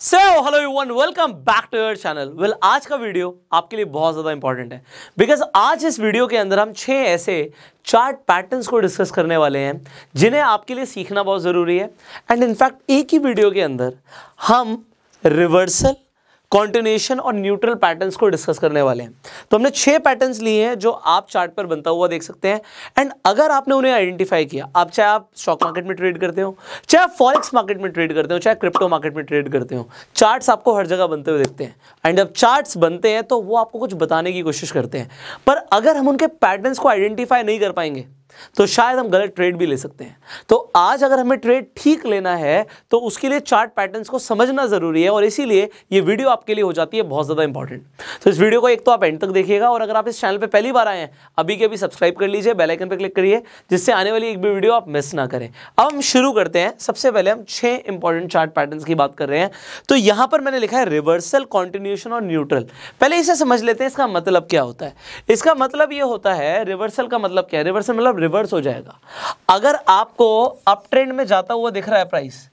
So hello everyone welcome back to your channel well आज का video आपके लिए बहुत ज़्यादा इंपॉर्टेंट है बिकॉज आज इस वीडियो के अंदर हम छह ऐसे चार्ट पैटर्न्स को डिस्कस करने वाले हैं जिन्हें आपके लिए सीखना बहुत ज़रूरी है एंड इनफैक्ट एक ही वीडियो के अंदर हम रिवर्सल कॉन्टिन्यूशन और न्यूट्रल पैटर्न्स को डिस्कस करने वाले हैं तो हमने छह पैटर्न्स लिए हैं जो आप चार्ट पर बनता हुआ देख सकते हैं एंड अगर आपने उन्हें आइडेंटिफाई किया आप चाहे आप स्टॉक मार्केट में ट्रेड करते हो चाहे आप फॉरेक्स मार्केट में ट्रेड करते हो चाहे क्रिप्टो मार्केट में ट्रेड करते हो चार्ट आपको हर जगह बनते हुए देखते हैं एंड जब चार्ट्स बनते हैं तो वो आपको कुछ बताने की कोशिश करते हैं पर अगर हम उनके पैटर्न को आइडेंटिफाई नहीं कर पाएंगे तो शायद हम गलत ट्रेड भी ले सकते हैं तो आज अगर हमें ट्रेड ठीक लेना है तो उसके लिए चार्ट पैटर्न्स को समझना ज़रूरी है और इसीलिए ये वीडियो आपके लिए हो जाती है बहुत ज़्यादा इंपॉर्टेंट तो इस वीडियो को एक तो आप एंड तक देखिएगा और अगर आप इस चैनल पर पहली बार आए हैं अभी के अभी सब्सक्राइब कर लीजिए बेलाइकन पर क्लिक करिए जिससे आने वाली एक भी वीडियो आप मिस ना करें अब हम शुरू करते हैं सबसे पहले हम छह इंपॉर्टेंट चार्ट पैटर्न की बात कर रहे हैं तो यहां पर मैंने लिखा है रिवर्सल कॉन्टिन्यूशन और न्यूट्रल पहले इसे समझ लेते हैं इसका मतलब क्या होता है इसका मतलब यह होता है रिवर्सल का मतलब क्या है रिवर्सल मतलब रिवर्स हो जाएगा अगर आपको अप ट्रेंड में जाता हुआ दिख रहा है प्राइस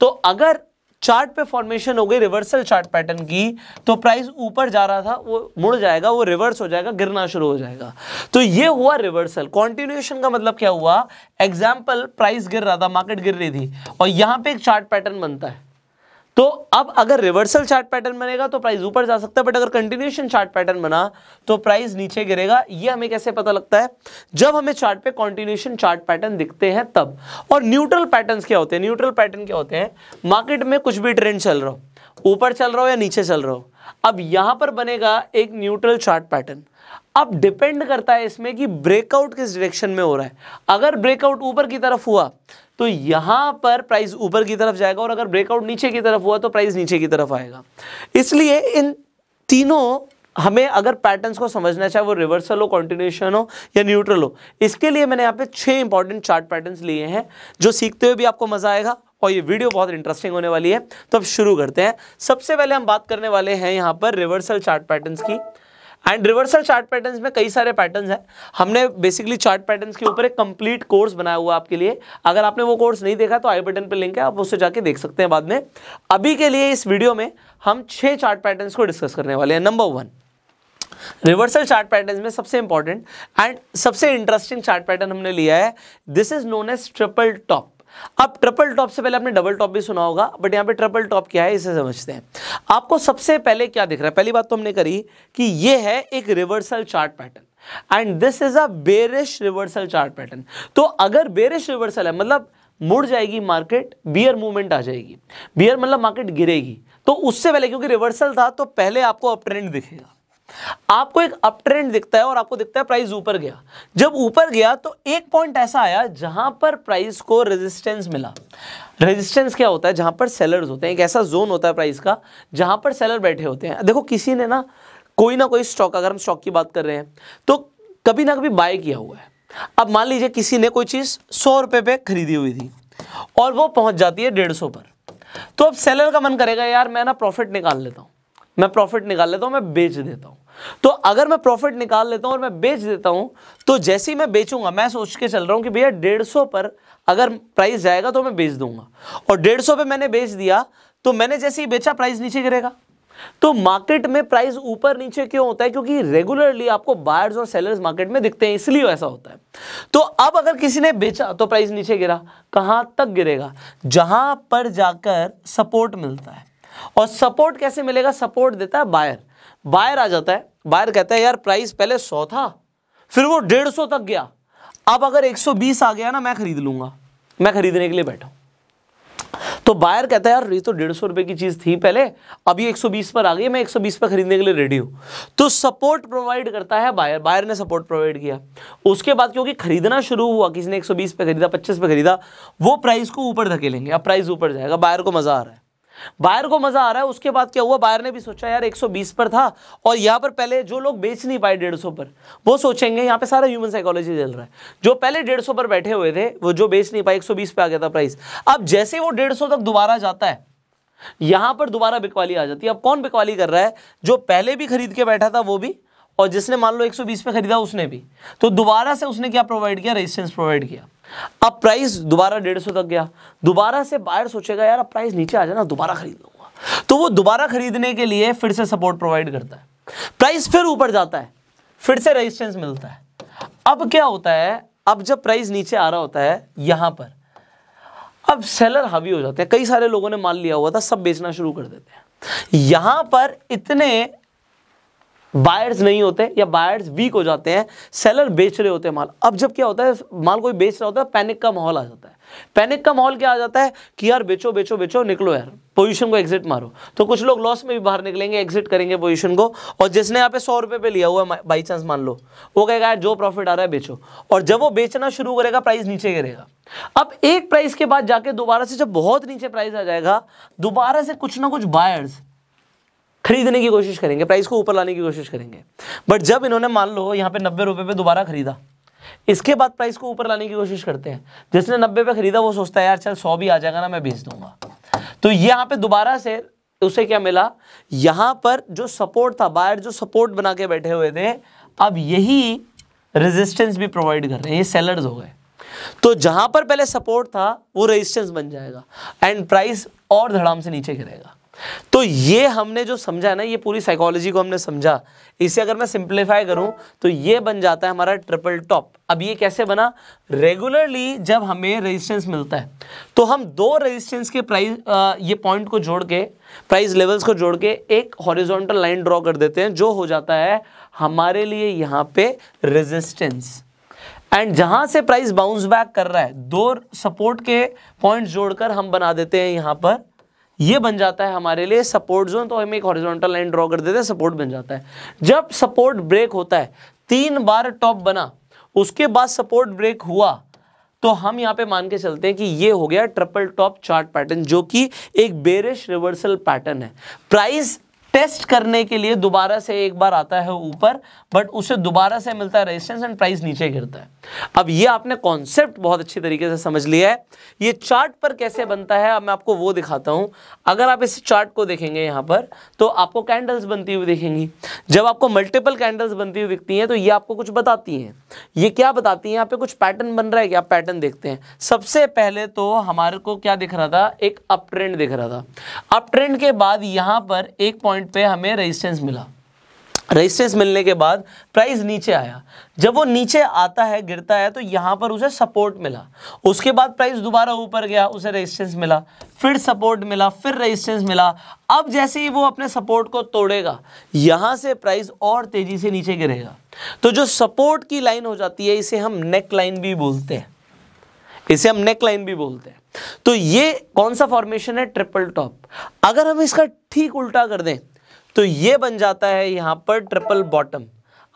तो अगर चार्ट पे फॉर्मेशन हो गई रिवर्सल चार्ट पैटर्न की तो प्राइस ऊपर जा रहा था वो मुड़ जाएगा वो रिवर्स हो जाएगा गिरना शुरू हो जाएगा तो ये हुआ रिवर्सल कॉन्टिन्यूएशन का मतलब क्या हुआ एग्जाम्पल प्राइस गिर रहा था मार्केट गिर रही थी और यहाँ पे एक चार्ट पैटर्न बनता है तो अब अगर रिवर्सल चार्ट पैटर्न बनेगा तो प्राइस ऊपर जा सकता है बट अगर कंटिन्यूशन चार्ट पैटर्न बना तो प्राइस नीचे गिरेगा ये हमें कैसे पता लगता है जब हमें चार्ट पे कंटिन्यूशन चार्ट पैटर्न दिखते हैं तब और न्यूट्रल पैटर्न्स क्या होते हैं न्यूट्रल पैटर्न क्या होते हैं मार्केट में कुछ भी ट्रेंड चल रहा हो ऊपर चल रहा हो या नीचे चल रहा हो अब यहां पर बनेगा एक न्यूट्रल चार्ट पैटर्न अब डिपेंड करता है इसमें कि ब्रेकआउट किस डायरेक्शन में हो रहा है अगर ब्रेकआउट ऊपर की तरफ हुआ तो यहाँ पर प्राइस ऊपर की तरफ जाएगा और अगर ब्रेकआउट नीचे की तरफ हुआ तो प्राइस नीचे की तरफ आएगा इसलिए इन तीनों हमें अगर पैटर्न्स को समझना चाहे वो रिवर्सल हो कंटिन्यूशन हो या न्यूट्रल हो इसके लिए मैंने यहाँ पे छह इंपॉर्टेंट चार्ट पैटर्न्स लिए हैं जो सीखते हुए भी आपको मजा आएगा और ये वीडियो बहुत इंटरेस्टिंग होने वाली है तो अब शुरू करते हैं सबसे पहले हम बात करने वाले हैं यहाँ पर रिवर्सल चार्ट पैटर्न की एंड रिवर्सल चार्ट पैटर्न्स में कई सारे पैटर्न्स हैं हमने बेसिकली चार्ट पैटर्न्स के ऊपर एक कंप्लीट कोर्स बनाया हुआ आपके लिए अगर आपने वो कोर्स नहीं देखा तो आई बटन पर लिंक है आप उससे जाके देख सकते हैं बाद में अभी के लिए इस वीडियो में हम छः चार्ट पैटर्न्स को डिस्कस करने वाले हैं number one reversal chart pattern में सबसे इंपॉर्टेंट एंड सबसे इंटरेस्टिंग चार्ट पैटर्न हमने लिया है this is known as triple top अब ट्रिपल टॉप से पहले आपने डबल टॉप भी सुना होगा बट यहां पे ट्रिपल टॉप क्या है इसे समझते हैं आपको सबसे पहले क्या दिख रहा है पहली बात तो हमने करी कि ये है एक reversal chart pattern and this is a bearish reversal chart pattern तो अगर बेरिश रिवर्सल है मतलब मुड़ जाएगी मार्केट बियर मूवमेंट आ जाएगी बियर मतलब मार्केट गिरेगी तो उससे पहले क्योंकि रिवर्सल था तो पहले आपको अप ट्रेंड दिखेगा आपको एक अप ट्रेंड दिखता है और आपको दिखता है प्राइस ऊपर गया जब ऊपर गया तो एक पॉइंट ऐसा आया जहां पर प्राइस को रेजिस्टेंस मिला रेजिस्टेंस क्या होता है जहां पर सेलर्स होते हैं एक ऐसा जोन होता है प्राइस का जहां पर सेलर बैठे होते हैं देखो किसी ने ना कोई ना कोई स्टॉक अगर हम स्टॉक की बात कर रहे हैं तो कभी ना कभी बाय किया हुआ है अब मान लीजिए किसी ने कोई चीज़ सौ रुपए पे खरीदी हुई थी और वो पहुंच जाती है डेढ़ सौ पर तो अब सेलर का मन करेगा यार मैं ना प्रॉफिट निकाल लेता हूं मैं प्रॉफिट निकाल लेता हूं मैं बेच देता हूं तो अगर मैं प्रॉफिट निकाल लेता हूँ और मैं बेच देता हूँ तो जैसे ही मैं बेचूंगा मैं सोच के चल रहा हूँ कि भैया डेढ़ सौ पर अगर प्राइस जाएगा तो मैं बेच दूंगा और डेढ़ सौ पर मैंने बेच दिया तो मैंने जैसे ही बेचा प्राइस नीचे गिरेगा तो मार्केट में प्राइस ऊपर नीचे क्यों होता है क्योंकि रेगुलरली आपको बायर्स और सेलर्स मार्केट में दिखते हैं इसलिए ऐसा होता है तो अब अगर किसी ने बेचा तो प्राइस नीचे गिरा कहां तक गिरेगा जहां पर जाकर सपोर्ट मिलता है और सपोर्ट कैसे मिलेगा सपोर्ट देता है बायर बायर आ जाता है बायर कहता है यार प्राइस पहले सौ था फिर वो डेढ़ सौ तक गया अब अगर एक सौ बीस आ गया ना मैं खरीद लूंगा मैं खरीदने के लिए बैठा तो बायर कहता है यार ये तो डेढ़ सौ रुपए की चीज थी पहले अभी 120 पर आ गई मैं 120 पर खरीदने के लिए रेडी हूं तो सपोर्ट प्रोवाइड करता है बायर बायर ने सपोर्ट प्रोवाइड किया उसके बाद क्योंकि खरीदना शुरू हुआ किसी ने 120 पे खरीदा 25 पे खरीदा वो प्राइस को ऊपर धकेलेंगे अब प्राइस ऊपर जाएगा बायर को मजा आ रहा है बायर को मजा आ रहा है उसके बाद क्या हुआ बायर ने भी सोचा यार 120 पर था और यहां पर पहले जो लोग बेच नहीं पाए 150 पर वो सोचेंगे यहां पे सारा ह्यूमन साइकोलॉजी चल रहा है जो पहले 150 पर बैठे हुए थे वो जो बेच नहीं पाए 120 पे आ गया था प्राइस अब जैसे वो 150 तक दोबारा जाता है यहां पर दोबारा बिकवाली आ जाती है अब कौन बिकवाली कर रहा है जो पहले भी खरीद के बैठा था वो भी और जिसने मान लो एक पे खरीदा उसने भी तो दोबारा से उसने क्या प्रोवाइड किया रेजिस्टेंस प्रोवाइड किया अब प्राइस दोबारा डेढ़ सौ तक गया दोबारा से बायर सोचेगा यार अब प्राइस नीचे आ जाए ना दोबारा खरीद लूंगा तो वो दोबारा खरीदने के लिए फिर से सपोर्ट प्रोवाइड करता है प्राइस फिर ऊपर जाता है फिर से रेजिस्टेंस मिलता है अब क्या होता है अब जब प्राइस नीचे आ रहा होता है यहां पर अब सेलर हावी हो जाते हैं कई सारे लोगों ने माल लिया हुआ था सब बेचना शुरू कर देते हैं यहां पर इतने बायर्स नहीं होते या बायर्स वीक हो जाते हैं सेलर बेच रहे होते हैं माल अब जब क्या होता है माल कोई बेच रहा होता है पैनिक का माहौल आ जाता है पैनिक का माहौल क्या आ जाता है कि यार बेचो बेचो बेचो निकलो यार पोजीशन को एग्जिट मारो तो कुछ लोग लॉस में भी बाहर निकलेंगे एग्जिट करेंगे पोजीशन को और जिसने यहाँ पे सौ रुपये पे लिया हुआ है बाई चांस मान लो वो कहेगा यार जो प्रॉफिट आ रहा है बेचो और जब वो बेचना शुरू करेगा प्राइस नीचे गिरेगा अब एक प्राइस के बाद जाके दोबारा से जब बहुत नीचे प्राइस आ जाएगा दोबारा से कुछ ना कुछ बायर्स खरीदने की कोशिश करेंगे प्राइस को ऊपर लाने की कोशिश करेंगे बट जब इन्होंने मान लो यहाँ पे नब्बे रुपये पे दोबारा खरीदा इसके बाद प्राइस को ऊपर लाने की कोशिश करते हैं जिसने नब्बे पे खरीदा वो सोचता है यार चल सौ भी आ जाएगा ना मैं बेच दूंगा तो यहाँ पे दोबारा से उसे क्या मिला यहाँ पर जो सपोर्ट था बायर जो सपोर्ट बना के बैठे हुए थे अब यही रेजिस्टेंस भी प्रोवाइड कर रहे हैं ये सेलर्स हो गए तो जहां पर पहले सपोर्ट था वो रेजिस्टेंस बन जाएगा एंड प्राइस और धड़ाम से नीचे गिरेगा तो ये हमने जो समझा ना ये पूरी साइकोलॉजी को हमने समझा इसे अगर मैं सिंप्लीफाई करूं तो ये बन जाता है हमारा ट्रिपल टॉप अब ये कैसे बना रेगुलरली जब हमें रेजिस्टेंस मिलता है तो हम दो रेजिस्टेंस के प्राइस ये पॉइंट को जोड़ के प्राइस लेवल्स को जोड़ के एक हॉरिजॉन्टल लाइन ड्रॉ कर देते हैं जो हो जाता है हमारे लिए यहाँ पे रेजिस्टेंस एंड जहां से प्राइस बाउंस बैक कर रहा है दो सपोर्ट के पॉइंट जोड़कर हम बना देते हैं यहां पर ये बन जाता है हमारे लिए सपोर्ट जोन तो हम एक हॉरिजॉन्टल लाइन ड्रॉ कर देते हैं सपोर्ट बन जाता है जब सपोर्ट ब्रेक होता है तीन बार टॉप बना उसके बाद सपोर्ट ब्रेक हुआ तो हम यहां पे मान के चलते हैं कि ये हो गया ट्रिपल टॉप चार्ट पैटर्न जो कि एक बेरिश रिवर्सल पैटर्न है प्राइस टेस्ट करने के लिए दोबारा से एक बार आता है ऊपर बट उसे दोबारा से मिलता है रेजिस्टेंस एंड प्राइस नीचे गिरता है अब ये आपने कॉन्सेप्ट बहुत अच्छे तरीके से समझ लिया है ये चार्ट पर कैसे बनता है अब मैं आपको वो दिखाता हूं अगर आप इस चार्ट को देखेंगे यहां पर तो आपको कैंडल्स बनती हुई दिखेंगी जब आपको मल्टीपल कैंडल्स बनती हुई दिखती हैं तो ये आपको कुछ बताती हैं ये क्या बताती हैं यहाँ पे कुछ पैटर्न बन रहा है क्या पैटर्न देखते हैं सबसे पहले तो हमारे को क्या दिख रहा था एक अप ट्रेंड दिख रहा था अप ट्रेंड के बाद यहाँ पर एक पॉइंट पर हमें रजिस्टेंस मिला रेजिस्टेंस मिलने के बाद प्राइस नीचे आया जब वो नीचे आता है गिरता है तो यहाँ पर उसे सपोर्ट मिला उसके बाद प्राइस दोबारा ऊपर गया उसे रेजिस्टेंस मिला फिर सपोर्ट मिला फिर रेजिस्टेंस मिला अब जैसे ही वो अपने सपोर्ट को तोड़ेगा यहाँ से प्राइस और तेज़ी से नीचे गिरेगा तो जो सपोर्ट की लाइन हो जाती है इसे हम नेक लाइन भी बोलते हैं इसे हम नेक लाइन भी बोलते हैं तो ये कौन सा फॉर्मेशन है ट्रिपल टॉप अगर हम इसका ठीक उल्टा कर दें तो ये बन जाता है यहाँ पर ट्रिपल बॉटम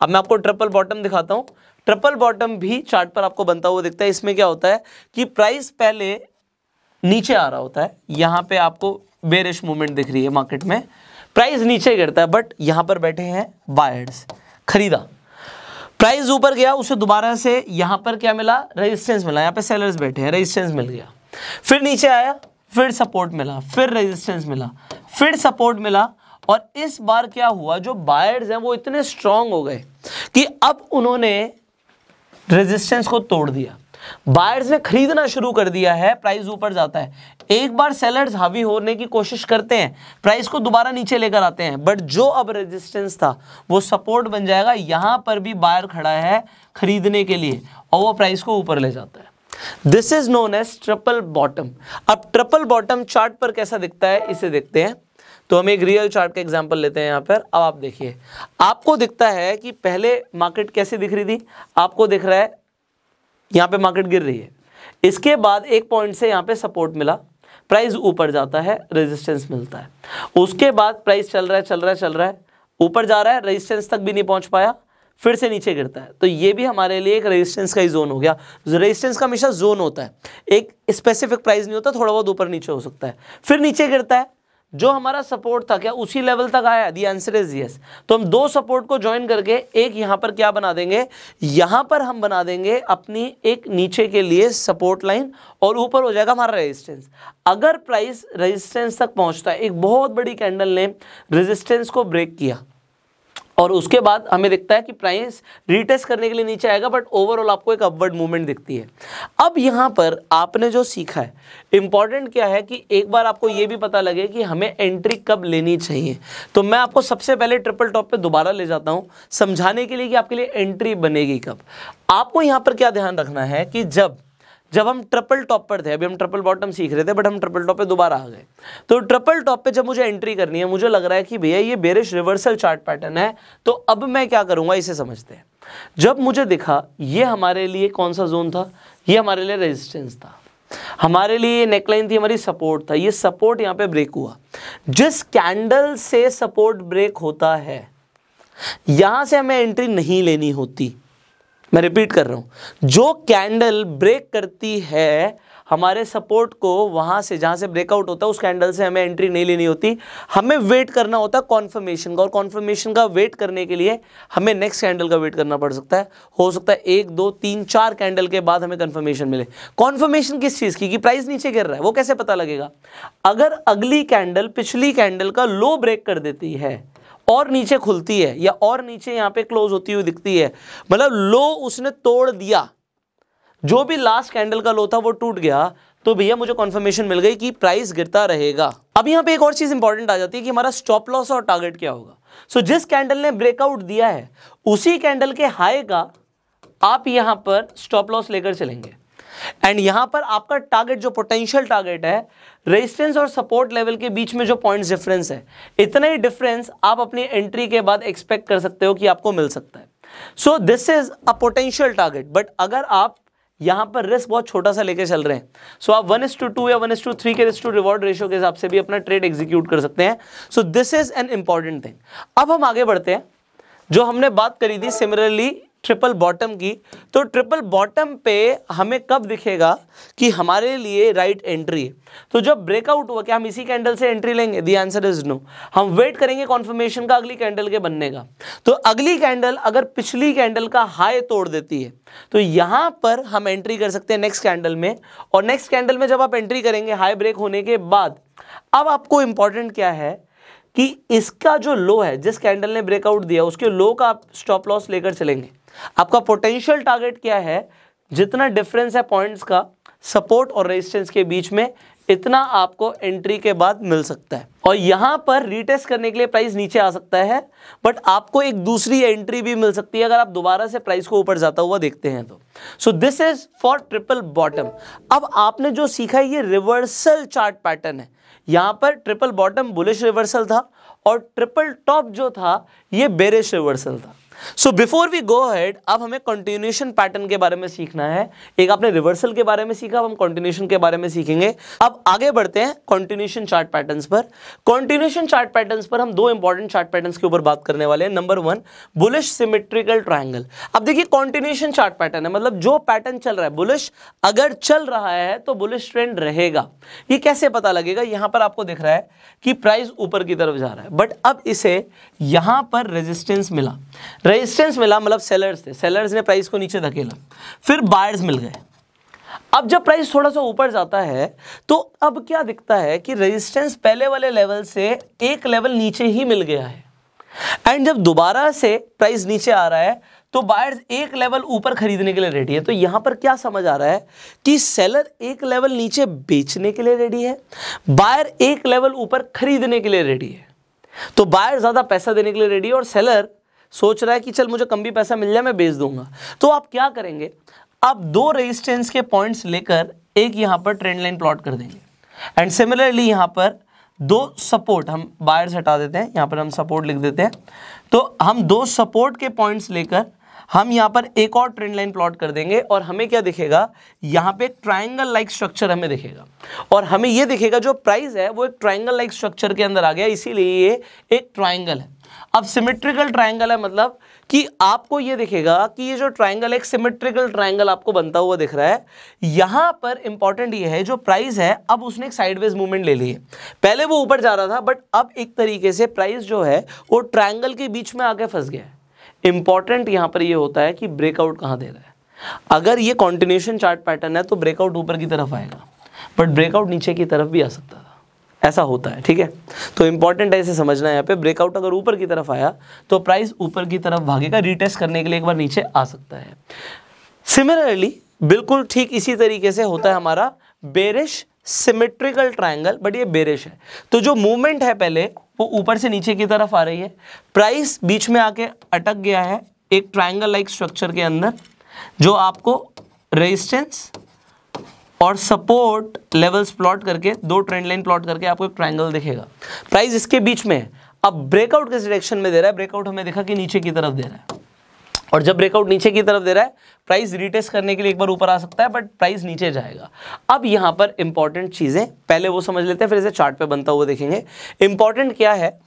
अब मैं आपको ट्रिपल बॉटम दिखाता हूँ ट्रिपल बॉटम भी चार्ट पर आपको बनता हुआ दिखता है इसमें क्या होता है कि प्राइस पहले नीचे आ रहा होता है यहाँ पे आपको बेरिश मूवमेंट दिख रही है मार्केट में प्राइस नीचे गिरता है बट यहाँ पर बैठे हैं बायर्स खरीदा प्राइस ऊपर गया उसे दोबारा से यहाँ पर क्या मिला रेजिस्टेंस मिला यहाँ पर सेलर्स बैठे हैं रेजिस्टेंस मिल गया फिर नीचे आया फिर सपोर्ट मिला फिर रेजिस्टेंस मिला फिर सपोर्ट मिला और इस बार क्या हुआ जो बायर्स हैं वो इतने स्ट्रांग हो गए कि अब उन्होंने रेजिस्टेंस को तोड़ दिया बायर्स ने खरीदना शुरू कर दिया है प्राइस ऊपर जाता है एक बार सेलर्स हावी होने की कोशिश करते हैं प्राइस को दोबारा नीचे लेकर आते हैं बट जो अब रेजिस्टेंस था वो सपोर्ट बन जाएगा यहां पर भी बायर खड़ा है खरीदने के लिए और वो प्राइस को ऊपर ले जाता है this is known as triple bottom अब ट्रिपल बॉटम चार्ट पर कैसा दिखता है इसे देखते हैं तो हम एक रियल चार्ट का एग्जाम्पल लेते हैं यहाँ पर अब आप देखिए आपको दिखता है कि पहले मार्केट कैसे दिख रही थी आपको दिख रहा है यहाँ पे मार्केट गिर रही है इसके बाद एक पॉइंट से यहाँ पे सपोर्ट मिला प्राइस ऊपर जाता है रेजिस्टेंस मिलता है उसके बाद प्राइस चल रहा है चल रहा है चल रहा है ऊपर जा रहा है रेजिस्टेंस तक भी नहीं पहुँच पाया फिर से नीचे गिरता है तो ये भी हमारे लिए एक रेजिस्टेंस का ही जोन हो गया रेजिस्टेंस का हमेशा जोन होता है एक स्पेसिफिक प्राइस नहीं होता थोड़ा बहुत ऊपर नीचे हो सकता है फिर नीचे गिरता है जो हमारा सपोर्ट था क्या उसी लेवल तक आया दी आंसर इज यस तो हम दो सपोर्ट को ज्वाइन करके एक यहां पर क्या बना देंगे यहां पर हम बना देंगे अपनी एक नीचे के लिए सपोर्ट लाइन और ऊपर हो जाएगा हमारा रेजिस्टेंस अगर प्राइस रेजिस्टेंस तक पहुंचता है एक बहुत बड़ी कैंडल ने रेजिस्टेंस को ब्रेक किया और उसके बाद हमें दिखता है कि प्राइस रिटेस्ट करने के लिए नीचे आएगा बट ओवरऑल आपको एक अपवर्ड मूवमेंट दिखती है अब यहाँ पर आपने जो सीखा है इम्पॉर्टेंट क्या है कि एक बार आपको ये भी पता लगे कि हमें एंट्री कब लेनी चाहिए तो मैं आपको सबसे पहले ट्रिपल टॉप पे दोबारा ले जाता हूँ समझाने के लिए कि आपके लिए एंट्री बनेगी कब आपको यहाँ पर क्या ध्यान रखना है कि जब जब हम ट्रिपल टॉप पर थे अभी हम ट्रिपल बॉटम सीख रहे थे बट हम ट्रिपल टॉप पे दोबारा आ गए तो ट्रिपल टॉप पे जब मुझे एंट्री करनी है मुझे लग रहा है कि भैया ये बेरिश रिवर्सल चार्ट पैटर्न है तो अब मैं क्या करूंगा इसे समझते हैं जब मुझे दिखा ये हमारे लिए कौन सा जोन था ये हमारे लिए रेजिस्टेंस था हमारे लिए नेकलाइन थी हमारी सपोर्ट था ये सपोर्ट यहाँ पे ब्रेक हुआ जिस कैंडल से सपोर्ट ब्रेक होता है यहां से हमें एंट्री नहीं लेनी होती मैं रिपीट कर रहा हूँ जो कैंडल ब्रेक करती है हमारे सपोर्ट को वहाँ से जहाँ से ब्रेकआउट होता है उस कैंडल से हमें एंट्री नहीं लेनी होती हमें वेट करना होता है कॉन्फर्मेशन का और कॉन्फर्मेशन का वेट करने के लिए हमें नेक्स्ट कैंडल का वेट करना पड़ सकता है हो सकता है एक दो तीन चार कैंडल के बाद हमें कन्फर्मेशन मिले कॉन्फर्मेशन किस चीज़ की कि प्राइस नीचे गिर रहा है वो कैसे पता लगेगा अगर अगली कैंडल पिछली कैंडल का लो ब्रेक कर देती है और नीचे खुलती है या और नीचे यहां पे क्लोज होती हुई दिखती है मतलब लो उसने तोड़ दिया जो भी लास्ट कैंडल का लो था वो टूट गया तो भैया मुझे कॉन्फर्मेशन मिल गई कि प्राइस गिरता रहेगा अब यहां पे एक और चीज़ इंपॉर्टेंट आ जाती है कि हमारा स्टॉप लॉस और टारगेट क्या होगा सो जिस कैंडल ने ब्रेकआउट दिया है उसी कैंडल के हाई का आप यहां पर स्टॉप लॉस लेकर चलेंगे एंड यहां पर आपका टारगेट जो पोटेंशियल टारगेट है रेजिस्टेंस और सपोर्ट लेवल के बीच में जो पॉइंट डिफरेंस है इतना ही डिफरेंस आप अपनी एंट्री के बाद एक्सपेक्ट कर सकते हो कि आपको मिल सकता है so this is a potential target but अगर आप यहां पर रिस्क बहुत छोटा सा लेके चल रहे हैं सो so, आप one is to two or one is to three के रिस्ट टू रिवॉर्ड रेशियो के हिसाब से भी अपना ट्रेड एग्जीक्यूट कर सकते हैं so this is an important thing अब हम आगे बढ़ते हैं जो हमने बात करी थी सिमिलरली ट्रिपल बॉटम की तो ट्रिपल बॉटम पे हमें कब दिखेगा कि हमारे लिए राइट एंट्री तो जब ब्रेकआउट हुआ क्या हम इसी कैंडल से एंट्री लेंगे दी आंसर इज नो हम वेट करेंगे कॉन्फर्मेशन का अगली कैंडल के बनने का तो अगली कैंडल अगर पिछली कैंडल का हाई तोड़ देती है तो यहाँ पर हम एंट्री कर सकते हैं नेक्स्ट कैंडल में और नेक्स्ट कैंडल में जब आप एंट्री करेंगे हाई ब्रेक होने के बाद अब आपको इंपॉर्टेंट क्या है कि इसका जो लो है जिस कैंडल ने ब्रेकआउट दिया उसके लो का आप स्टॉप लॉस लेकर चलेंगे आपका पोटेंशियल टारगेट क्या है जितना डिफरेंस है पॉइंट्स का सपोर्ट और रेजिस्टेंस के बीच में इतना आपको एंट्री के बाद मिल सकता है और यहां पर रीटेस्ट करने के लिए प्राइस नीचे आ सकता है बट आपको एक दूसरी एंट्री भी मिल सकती है अगर आप दोबारा से प्राइस को ऊपर जाता हुआ देखते हैं तो so this is for triple bottom अब आपने जो सीखा है ये रिवर्सल चार्ट पैटर्न है यहां पर ट्रिपल बॉटम बुलिश रिवर्सल था और ट्रिपल टॉप जो था ये बेरिश रिवर्सल था so before we go head अब हमें कंटिन्यूशन पैटर्न के बारे में सीखना है एक आपने रिवर्सल के बारे में सीखा अब हम कंटिन्यूशन के बारे में सीखेंगे अब आगे बढ़ते हैं कंटिन्यूशन चार्ट पैटर्न्स पर कंटिन्यूशन चार्ट पैटर्न्स पर हम दो इंपॉर्टेंट चार्ट पैटर्न्स के ऊपर बात करने वाले हैं number one bullish symmetrical triangle अब देखिए कॉन्टिन्यूशन चार्ट पैटर्न है मतलब जो पैटर्न चल रहा है बुलिश अगर चल रहा है तो बुलिश ट्रेंड रहेगा ये कैसे पता लगेगा यहां पर आपको दिख रहा है कि प्राइस ऊपर की तरफ जा रहा है बट अब इसे यहां पर रेजिस्टेंस मिला रेजिस्टेंस मिला मतलब सेलर्स थे सेलर्स ने प्राइस को नीचे धकेला फिर बायर्स मिल गए अब जब प्राइस थोड़ा सा ऊपर जाता है तो अब क्या दिखता है कि रेजिस्टेंस पहले वाले लेवल से एक लेवल नीचे ही मिल गया है एंड जब दोबारा से प्राइस नीचे आ रहा है तो बायर्स एक लेवल ऊपर खरीदने के लिए रेडी है तो यहाँ पर क्या समझ आ रहा है कि सेलर एक लेवल नीचे बेचने के लिए रेडी है बायर एक लेवल ऊपर खरीदने के लिए रेडी है तो बायर ज़्यादा पैसा देने के लिए रेडी है और सेलर सोच रहा है कि चल मुझे कम भी पैसा मिल जाए मैं बेच दूंगा तो आप क्या करेंगे आप दो रेजिस्टेंस के पॉइंट्स लेकर एक यहां पर ट्रेंड लाइन प्लॉट कर देंगे एंड सिमिलरली यहां पर दो सपोर्ट हम बायर्स हटा देते हैं यहां पर हम सपोर्ट लिख देते हैं तो हम दो सपोर्ट के पॉइंट्स लेकर हम यहाँ पर एक और ट्रेंड लाइन प्लॉट कर देंगे और हमें क्या दिखेगा यहाँ पे ट्राइंगल लाइक स्ट्रक्चर हमें दिखेगा और हमें ये दिखेगा जो प्राइस है वो एक ट्राइंगल लाइक स्ट्रक्चर के अंदर आ गया इसीलिए ये एक ट्राइंगल है अब सिमेट्रिकल ट्राइंगल है मतलब कि आपको ये दिखेगा कि ये जो ट्राइंगल एक सिमेट्रिकल ट्राइंगल आपको बनता हुआ दिख रहा है यहाँ पर इंपॉर्टेंट ये है जो प्राइस है अब उसने एक साइडवेज मूवमेंट ले ली है पहले वो ऊपर जा रहा था बट अब एक तरीके से प्राइस जो है वो ट्राइंगल के बीच में आके फंस गया है इंपॉर्टेंट यहां पर ये यह होता है कि ब्रेकआउट कहां दे रहा है अगर ये कॉन्टिन्यूशन चार्ट पैटर्न है तो ब्रेकआउट ऊपर की तरफ आएगा बट ब्रेकआउट नीचे की तरफ भी आ सकता था ऐसा होता है ठीक है तो इंपॉर्टेंट है इसे समझना है यहाँ पे ब्रेकआउट अगर ऊपर की तरफ आया तो प्राइस ऊपर की तरफ भागेगा रिटेस्ट करने के लिए एक बार नीचे आ सकता है सिमिलरली बिल्कुल ठीक इसी तरीके से होता है हमारा बेरिश सिमेट्रिकल ट्राइंगल बट ये बेरिश है तो जो मूवमेंट है पहले वो ऊपर से नीचे की तरफ आ रही है प्राइस बीच में आके अटक गया है एक ट्राइंगल लाइक स्ट्रक्चर के अंदर जो आपको रेजिस्टेंस और सपोर्ट लेवल्स प्लॉट करके दो ट्रेंड लाइन प्लॉट करके आपको एक ट्राइंगल दिखेगा प्राइस इसके बीच में है अब ब्रेकआउट किस डायरेक्शन में दे रहा है ब्रेकआउट हमें देखा कि नीचे की तरफ दे रहा है और जब ब्रेकआउट नीचे की तरफ दे रहा है प्राइस रिटेस्ट करने के लिए एक बार ऊपर आ सकता है बट प्राइस नीचे जाएगा अब यहां पर इंपॉर्टेंट चीज़ें पहले वो समझ लेते हैं फिर इसे चार्ट पे बनता हुआ देखेंगे इंपॉर्टेंट क्या है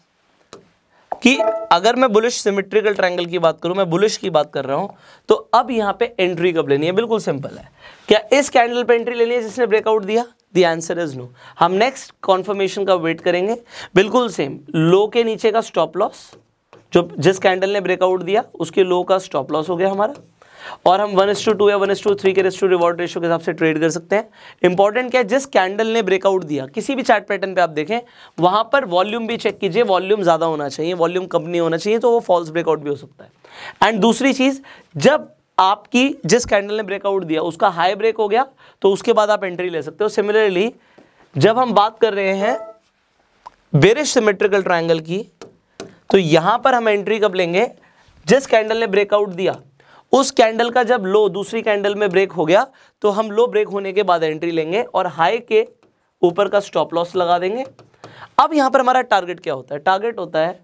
कि अगर मैं बुलिश सिमेट्रिकल ट्रायंगल की बात करूं मैं बुलिश की बात कर रहा हूं तो अब यहां पे एंट्री कब लेनी है बिल्कुल सिंपल है क्या इस कैंडल पे एंट्री लेनी है जिसने ब्रेकआउट दिया दी आंसर इज नो हम नेक्स्ट कॉन्फर्मेशन का वेट करेंगे बिल्कुल सेम लो के नीचे का स्टॉप लॉस जो जिस कैंडल ने ब्रेकआउट दिया उसके लो का स्टॉप लॉस हो गया हमारा और हम one is to two or one is to three के रेस्टू रिवॉर्ड रेशो के हिसाब से ट्रेड कर सकते हैं इंपॉर्टेंट क्या है जिस कैंडल ने ब्रेकआउट दिया किसी भी चार्ट पैटर्न पे आप देखें वहाँ पर वॉल्यूम भी चेक कीजिए वॉल्यूम ज़्यादा होना चाहिए वॉल्यूम कम नहीं होना चाहिए तो वो फॉल्स ब्रेकआउट भी हो सकता है एंड दूसरी चीज़ जब आपकी जिस कैंडल ने ब्रेकआउट दिया उसका हाई ब्रेक हो गया तो उसके बाद आप एंट्री ले सकते हो सिमिलरली जब हम बात कर रहे हैं बेरिश सिमेट्रिकल ट्राइंगल की तो यहां पर हम एंट्री कब लेंगे जिस कैंडल ने ब्रेकआउट दिया उस कैंडल का जब लो दूसरी कैंडल में ब्रेक हो गया तो हम लो ब्रेक होने के बाद एंट्री लेंगे और हाई के ऊपर का स्टॉप लॉस लगा देंगे अब यहाँ पर हमारा टारगेट क्या होता है टारगेट होता है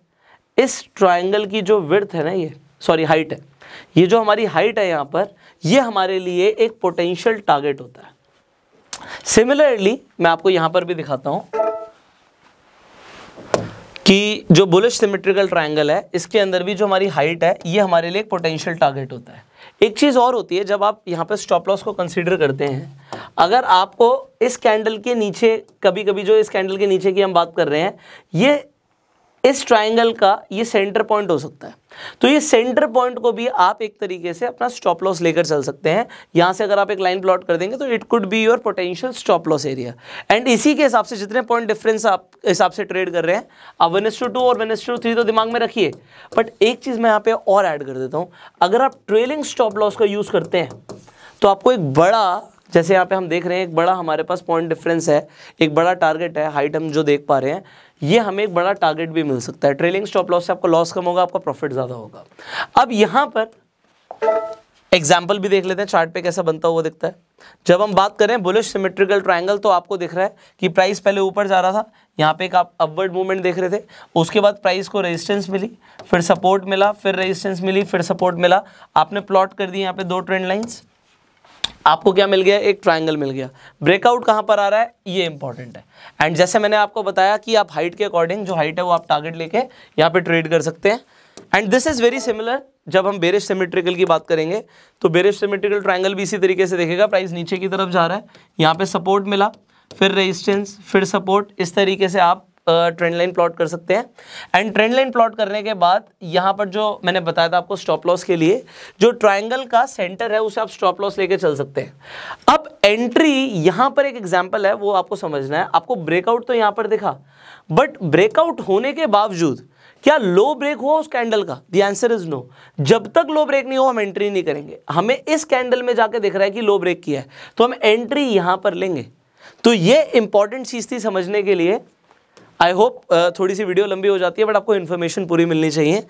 इस ट्राइंगल की जो विर्थ है ना ये सॉरी हाइट है ये जो हमारी हाइट है यहाँ पर ये हमारे लिए एक पोटेंशियल टारगेट होता है सिमिलरली मैं आपको यहाँ पर भी दिखाता हूँ कि जो बुलिश सिमेट्रिकल ट्रायंगल है इसके अंदर भी जो हमारी हाइट है ये हमारे लिए एक पोटेंशियल टारगेट होता है एक चीज़ और होती है जब आप यहाँ पे स्टॉप लॉस को कंसीडर करते हैं अगर आपको इस कैंडल के नीचे कभी कभी जो इस कैंडल के नीचे की हम बात कर रहे हैं ये इस ट्राइंगल का ये सेंटर पॉइंट हो सकता है तो ये सेंटर पॉइंट को भी आप एक तरीके से अपना स्टॉप लॉस लेकर चल सकते हैं यहां से अगर आप एक लाइन प्लॉट कर देंगे तो it could be your potential stop loss area and इसी के हिसाब से जितने पॉइंट डिफरेंस आप हिसाब से ट्रेड कर रहे हैं आप वन एस टू और वन एस टू थ्री तो दिमाग में रखिए बट एक चीज़ मैं यहां पर और एड कर देता हूं अगर आप ट्रेलिंग स्टॉप लॉस का यूज़ करते हैं तो आपको एक बड़ा जैसे यहाँ पे हम देख रहे हैं एक बड़ा हमारे पास पॉइंट डिफरेंस है एक बड़ा टारगेट है हाइट हम जो देख पा रहे हैं ये हमें एक बड़ा टारगेट भी मिल सकता है ट्रेलिंग स्टॉप लॉस से आपका लॉस कम होगा आपका प्रॉफिट ज़्यादा होगा अब यहाँ पर एग्जाम्पल भी देख लेते हैं चार्ट पे कैसा बनता हुआ दिखता है जब हम बात करें बुलिश सिमेट्रिकल ट्राइंगल तो आपको दिख रहा है कि प्राइस पहले ऊपर जा रहा था यहाँ पे एक आप अपवर्ड मूवमेंट देख रहे थे उसके बाद प्राइस को रेजिस्टेंस मिली फिर सपोर्ट मिला फिर रेजिस्टेंस मिली फिर सपोर्ट मिला आपने प्लॉट कर दी यहाँ पे दो ट्रेंड लाइन्स आपको क्या मिल गया एक ट्राइंगल मिल गया ब्रेकआउट कहाँ पर आ रहा है ये इंपॉर्टेंट है एंड जैसे मैंने आपको बताया कि आप हाइट के अकॉर्डिंग जो हाइट है वो आप टारगेट लेके यहाँ पे ट्रेड कर सकते हैं and this is very similar जब हम बेरिश सिमेट्रिकल की बात करेंगे तो बेरिश सिमेट्रिकल ट्राइंगल भी इसी तरीके से देखेगा प्राइस नीचे की तरफ जा रहा है यहाँ पे सपोर्ट मिला फिर रेजिस्टेंस फिर सपोर्ट इस तरीके से आप ट्रेंड लाइन प्लॉट कर सकते हैं एंड ट्रेंड लाइन प्लॉट करने के बाद यहाँ पर जो मैंने बताया था आपको स्टॉप लॉस के लिए जो ट्राइंगल का सेंटर है उसे आप स्टॉप लॉस लेके चल सकते हैं अब एंट्री यहाँ पर एक एग्जाम्पल है वो आपको समझना है आपको ब्रेकआउट तो यहाँ पर दिखा बट ब्रेकआउट होने के बावजूद क्या लो ब्रेक हुआ उस कैंडल का दी आंसर इज नो जब तक लो ब्रेक नहीं हो हम एंट्री नहीं करेंगे हमें इस कैंडल में जाके देख रहा है कि लो ब्रेक किया है तो हम एंट्री यहां पर लेंगे तो ये इंपॉर्टेंट चीज थी समझने के लिए आई होप थोड़ी सी वीडियो लंबी हो जाती है बट आपको इन्फॉर्मेशन पूरी मिलनी चाहिए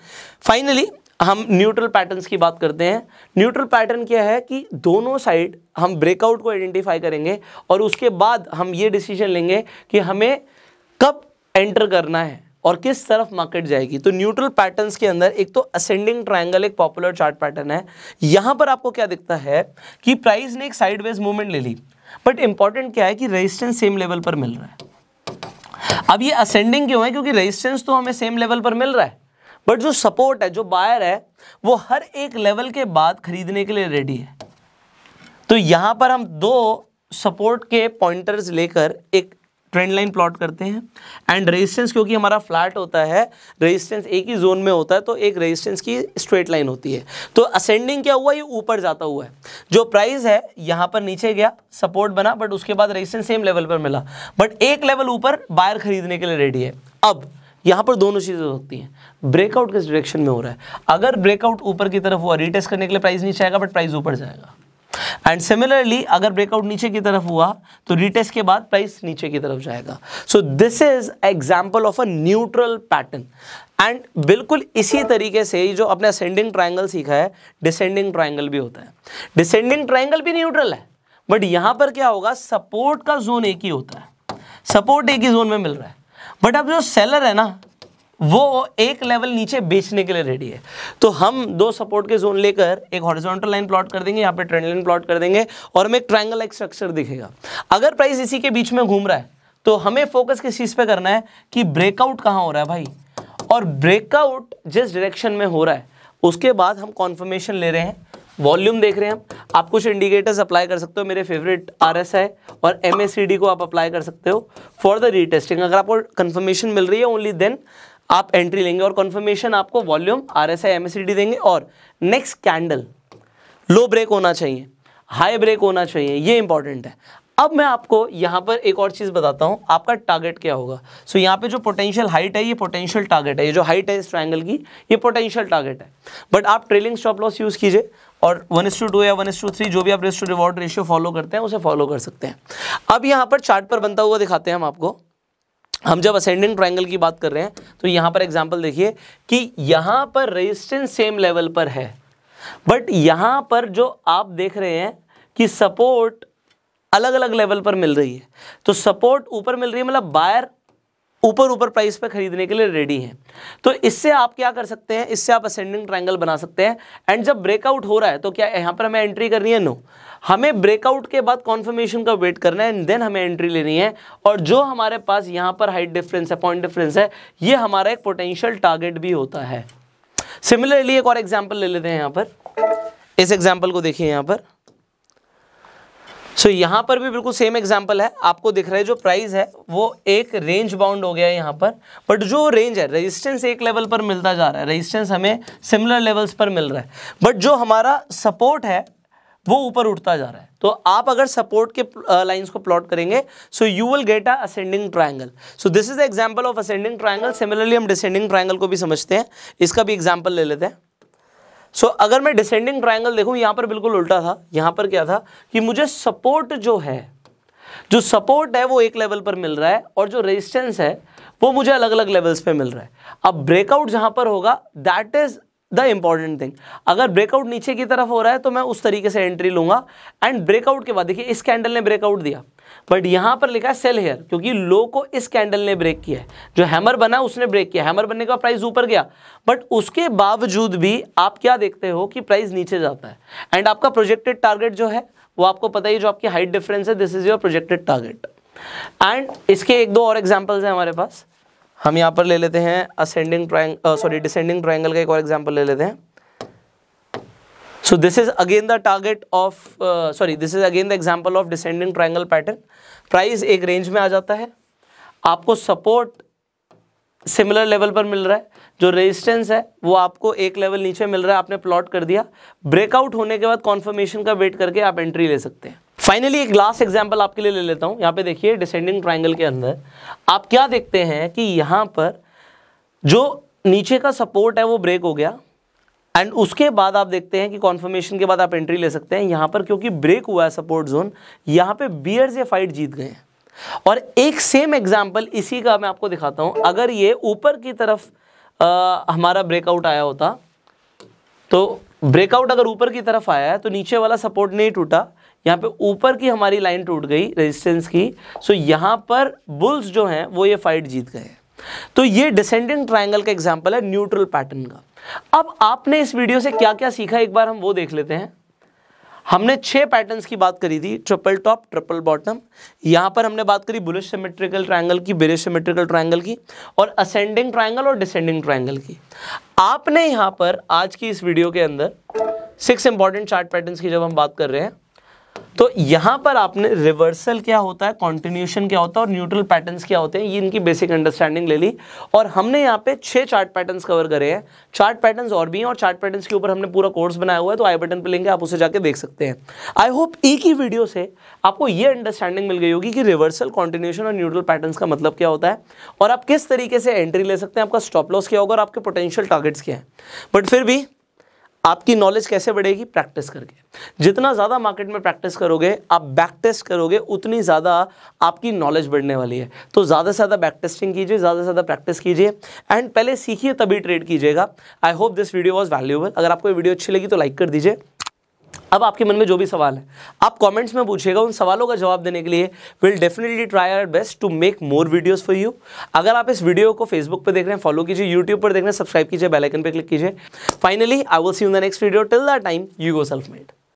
फाइनली हम न्यूट्रल पैटर्न्स की बात करते हैं न्यूट्रल पैटर्न क्या है कि दोनों साइड हम ब्रेकआउट को आइडेंटिफाई करेंगे और उसके बाद हम ये डिसीजन लेंगे कि हमें कब एंटर करना है और किस तरफ मार्केट जाएगी तो न्यूट्रल पैटर्न्स के अंदर एक तो असेंडिंग ट्रायंगल एक पॉपुलर चार्ट पैटर्न है यहाँ पर आपको क्या दिखता है कि प्राइस ने एक साइडवेज मूवमेंट ले ली बट इंपॉर्टेंट क्या है कि रेजिस्टेंस सेम लेवल पर मिल रहा है अब ये असेंडिंग क्यों है क्योंकि रेजिस्टेंस तो हमें सेम लेवल पर मिल रहा है बट जो सपोर्ट है जो बायर है वो हर एक लेवल के बाद खरीदने के लिए रेडी है तो यहां पर हम दो सपोर्ट के पॉइंटर्स लेकर एक ट्रेंड लाइन प्लॉट करते हैं एंड रेजिस्टेंस क्योंकि हमारा फ्लैट होता है रेजिस्टेंस एक ही जोन में होता है तो एक रेजिस्टेंस की स्ट्रेट लाइन होती है तो असेंडिंग क्या हुआ ये ऊपर जाता हुआ है जो प्राइस है यहाँ पर नीचे गया सपोर्ट बना बट उसके बाद रेजिस्टेंस सेम लेवल पर मिला बट एक लेवल ऊपर बायर खरीदने के लिए रेडी है अब यहाँ पर दोनों चीज़ें होती हैं ब्रेकआउट किस डायरेक्शन में हो रहा है अगर ब्रेकआउट ऊपर की तरफ हुआ रिटेस्ट करने के लिए प्राइस नीचे आएगा बट प्राइस ऊपर जाएगा एंड सिमिलरली अगर ब्रेकआउट नीचे की तरफ हुआ तो रिटेस्ट के बाद प्राइस नीचे की तरफ जाएगा so this is example of a neutral pattern and बिल्कुल इसी तरीके से जो अपने असेंडिंग ट्राइंगल सीखा है डिसेंडिंग ट्राइंगल भी होता है डिसेंडिंग ट्राइंगल भी न्यूट्रल है बट यहां पर क्या होगा सपोर्ट का जोन एक ही होता है सपोर्ट एक ही जोन में मिल रहा है बट अब जो सेलर है ना वो एक लेवल नीचे बेचने के लिए रेडी है तो हम दो सपोर्ट के जोन लेकर एक हॉरिजॉन्टल लाइन प्लॉट कर देंगे यहाँ पे ट्रेंड लाइन प्लॉट कर देंगे और हमें एक ट्रायंगल एक स्ट्रक्चर दिखेगा अगर प्राइस इसी के बीच में घूम रहा है तो हमें फोकस किस चीज़ पे करना है कि ब्रेकआउट कहाँ हो रहा है भाई और ब्रेकआउट जिस डायरेक्शन में हो रहा है उसके बाद हम कॉन्फर्मेशन ले रहे हैं वॉल्यूम देख रहे हैं हम आप कुछ इंडिकेटर्स अप्लाई कर सकते हो मेरे फेवरेट आर एस है और एम को आप अप्लाई कर सकते हो फॉर द रीटेस्टिंग अगर आपको कन्फर्मेशन मिल रही है ओनली देन आप एंट्री लेंगे और कंफर्मेशन आपको volume R S I M S D देंगे और नेक्स्ट कैंडल लो ब्रेक होना चाहिए हाई ब्रेक होना चाहिए ये इंपॉर्टेंट है अब मैं आपको यहाँ पर एक और चीज़ बताता हूँ आपका टारगेट क्या होगा सो so, यहाँ पे जो पोटेंशियल हाइट है ये पोटेंशियल टारगेट है ये जो हाइट है इस ट्राइंगल की ये पोटेंशियल टारगेट है बट आप ट्रेलिंग स्टॉप लॉस यूज़ कीजिए और one is to two or one is to three जो भी आप risk to reward ratio follow करते हैं उसे फॉलो कर सकते हैं अब यहाँ पर चार्ट पर बनता हुआ दिखाते हैं हम आपको हम जब असेंडिंग ट्राइंगल की बात कर रहे हैं तो यहां पर एग्जाम्पल देखिए कि यहां पर रेजिस्टेंस सेम लेवल पर है बट यहां पर जो आप देख रहे हैं कि सपोर्ट अलग अलग लेवल पर मिल रही है तो सपोर्ट ऊपर मिल रही है मतलब बायर ऊपर ऊपर प्राइस पर खरीदने के लिए रेडी है तो इससे आप क्या कर सकते हैं इससे आप असेंडिंग ट्राइंगल बना सकते हैं एंड जब ब्रेकआउट हो रहा है तो क्या यहां पर हमें एंट्री करनी है नो no. हमें ब्रेकआउट के बाद कॉन्फर्मेशन का वेट करना है एंड देन हमें एंट्री लेनी है और जो हमारे पास यहां पर हाइट डिफरेंस है पॉइंट डिफरेंस है ये हमारा एक पोटेंशियल टारगेट भी होता है सिमिलरली एक और एग्जाम्पल ले लेते हैं यहां पर इस एग्जाम्पल को देखिए यहां पर सो so, यहां पर भी बिल्कुल सेम एग्जाम्पल है आपको दिख रहा है जो प्राइस है वो एक रेंज बाउंड हो गया है यहां पर बट जो रेंज है रेजिस्टेंस एक लेवल पर मिलता जा रहा है रेजिस्टेंस हमें सिमिलर लेवल्स पर मिल रहा है बट जो हमारा सपोर्ट है वो ऊपर उठता जा रहा है तो आप अगर सपोर्ट के लाइंस को प्लॉट करेंगे so you will get a ascending triangle so this is the example of ascending triangle similarly हम डिसेंडिंग ट्रायंगल को भी समझते हैं इसका भी एग्जाम्पल ले लेते हैं सो so, अगर मैं डिसेंडिंग ट्राइंगल देखूं यहां पर बिल्कुल उल्टा था यहां पर क्या था कि मुझे सपोर्ट जो है जो सपोर्ट है वो एक लेवल पर मिल रहा है और जो रेजिस्टेंस है वो मुझे अलग अलग लेवल्स पे मिल रहा है अब ब्रेकआउट जहां पर होगा that is the important thing अगर ब्रेकआउट नीचे की तरफ हो रहा है तो मैं उस तरीके से एंट्री लूंगा एंड ब्रेकआउट के बाद देखिए इस कैंडल ने ब्रेकआउट दिया बट यहां पर लिखा है सेल हेयर क्योंकि लो को इस कैंडल ने ब्रेक किया है जो हैमर बना उसने ब्रेक किया हैमर बनने का प्राइस ऊपर गया बट उसके बावजूद भी आप क्या देखते हो कि प्राइस नीचे जाता है एंड आपका प्रोजेक्टेड टारगेट जो है वो आपको पता ही जो आपकी हाइट डिफरेंस है this is your projected target and इसके एक दो और एग्जाम्पल्स हैं हमारे पास हम यहाँ पर ले लेते हैं ascending trying sorry descending triangle का एक और एग्जाम्पल ले लेते हैं so this is again the target of sorry this is again the example of descending triangle pattern price एक रेंज में आ जाता है आपको सपोर्ट सिमिलर लेवल पर मिल रहा है जो रेजिस्टेंस है वो आपको एक लेवल नीचे मिल रहा है आपने प्लॉट कर दिया ब्रेकआउट होने के बाद कॉन्फर्मेशन का वेट करके आप एंट्री ले सकते हैं फाइनली एक लास्ट एग्जाम्पल आपके लिए ले लेता हूँ यहाँ पे देखिए डिसेंडिंग ट्राइंगल के अंदर आप क्या देखते हैं कि यहाँ पर जो नीचे का सपोर्ट है वो ब्रेक हो गया एंड उसके बाद आप देखते हैं कि कॉन्फर्मेशन के बाद आप एंट्री ले सकते हैं यहाँ पर क्योंकि ब्रेक हुआ है सपोर्ट जोन यहाँ पे बियर्स ये फाइट जीत गए हैं और एक सेम एग्जाम्पल इसी का मैं आपको दिखाता हूँ अगर ये ऊपर की तरफ आ, हमारा ब्रेकआउट आया होता तो ब्रेकआउट अगर ऊपर की तरफ आया है तो नीचे वाला सपोर्ट नहीं टूटा यहाँ पे ऊपर की हमारी लाइन टूट गई रेजिस्टेंस की सो यहाँ पर बुल्स जो हैं वो ये फाइट जीत गए तो ये डिसेंडिंग ट्राइंगल का एग्जाम्पल है न्यूट्रल पैटर्न का अब आपने इस वीडियो से क्या क्या सीखा एक बार हम वो देख लेते हैं हमने छह पैटर्न्स की बात करी थी ट्रिपल टॉप ट्रिपल बॉटम यहां पर हमने बात करी बुलिश सिमेट्रिकल ट्रायंगल की बेरिश सिमेट्रिकल ट्रायंगल की और असेंडिंग ट्रायंगल और डिसेंडिंग ट्रायंगल की आपने यहां पर आज की इस वीडियो के अंदर सिक्स इंपॉर्टेंट चार्ट पैटर्न्स की जब हम बात कर रहे हैं तो यहाँ पर आपने रिवर्सल क्या होता है कॉन्टिन्यूशन क्या होता है और न्यूट्रल पैटर्न्स क्या होते हैं ये इनकी बेसिक अंडरस्टैंडिंग ले ली और हमने यहाँ पे छः चार्ट पैटर्न्स कवर करे हैं चार्ट पैटर्न्स और भी हैं और चार्ट पैटर्न्स के ऊपर हमने पूरा कोर्स बनाया हुआ है तो आई बटन पर लेंगे आप उसे जाके देख सकते हैं आई होप एक ही वीडियो से आपको ये अंडरस्टैंडिंग मिल गई होगी कि रिवर्सल कॉन्टिन्यूशन और न्यूट्रल पैटर्न का मतलब क्या होता है और आप किस तरीके से एंट्री ले सकते हैं आपका स्टॉप लॉस क्या होगा और आपके पोटेंशियल टारगेट्स क्या है बट फिर भी आपकी नॉलेज कैसे बढ़ेगी प्रैक्टिस करके जितना ज़्यादा मार्केट में प्रैक्टिस करोगे आप बैक टेस्ट करोगे उतनी ज़्यादा आपकी नॉलेज बढ़ने वाली है तो ज़्यादा से ज़्यादा बैक टेस्टिंग कीजिए ज़्यादा से ज़्यादा प्रैक्टिस कीजिए एंड पहले सीखिए तभी ट्रेड कीजिएगा I hope this video was valuable अगर आपको वीडियो अच्छी लगी तो लाइक कर दीजिए अब आपके मन में जो भी सवाल है आप कमेंट्स में पूछिएगा उन सवालों का जवाब देने के लिए will definitely try our best to make more videos for you अगर आप इस वीडियो को फेसबुक पर देख रहे हैं फॉलो कीजिए यूट्यूब पर देख रहे हैं सब्सक्राइब कीजिए बेलाइकन पर क्लिक कीजिए finally I will see you the next video till the time you go self made